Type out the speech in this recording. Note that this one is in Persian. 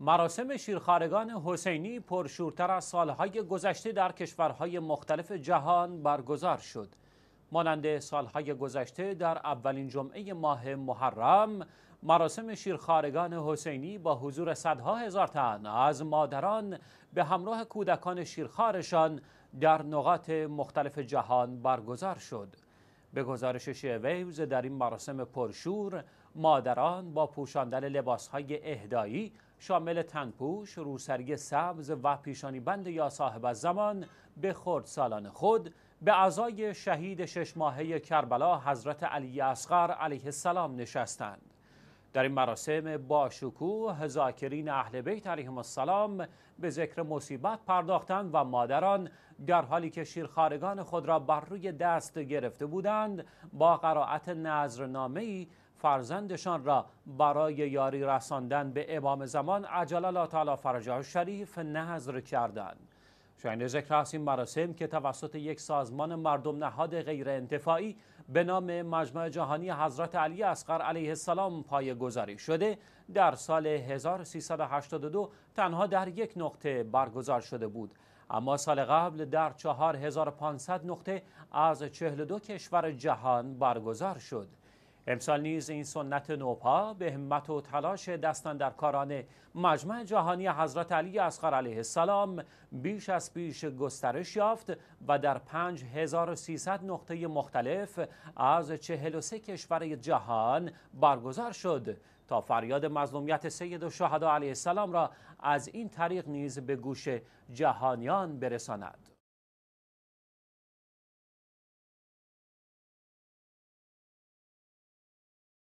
مراسم شیرخارگان حسینی پرشورتر از سالهای گذشته در کشورهای مختلف جهان برگزار شد. مانند سالهای گذشته در اولین جمعه ماه محرم مراسم شیرخارگان حسینی با حضور صدها هزار تن از مادران به همراه کودکان شیرخارشان در نقاط مختلف جهان برگزار شد. به گزارش شیویوز در این مراسم پرشور مادران با پوشاندن لباسهای اهدایی شامل تنپوش، روسری سبز و پیشانی بند یا صاحب زمان به سالان خود به اعضای شهید شش ماهه کربلا حضرت علی اصغر علیه السلام نشستند. در این مراسم با شکوه زاکرین اهل بیت علیهم السلام به ذکر مصیبت پرداختند و مادران در حالی که شیرخارگان خود را بر روی دست گرفته بودند با قرائت نظر ای فرزندشان را برای یاری رساندن به امام زمان عجل الله تعالی فرجه شریف نظر کردند شاین ذکر است این مراسم که توسط یک سازمان مردم نهاد غیر انتفاعی به نام مجمع جهانی حضرت علی اصغر علیه السلام گذاری شده در سال 1382 تنها در یک نقطه برگزار شده بود اما سال قبل در 4500 نقطه از 42 کشور جهان برگزار شد امسال نیز این سنت نوپا به همت و تلاش در کاران مجمع جهانی حضرت علی اصغر علیه السلام بیش از پیش گسترش یافت و در 5300 نقطه مختلف از 43 کشور جهان برگزار شد تا فریاد مظلومیت سید و علیه السلام را از این طریق نیز به گوش جهانیان برساند.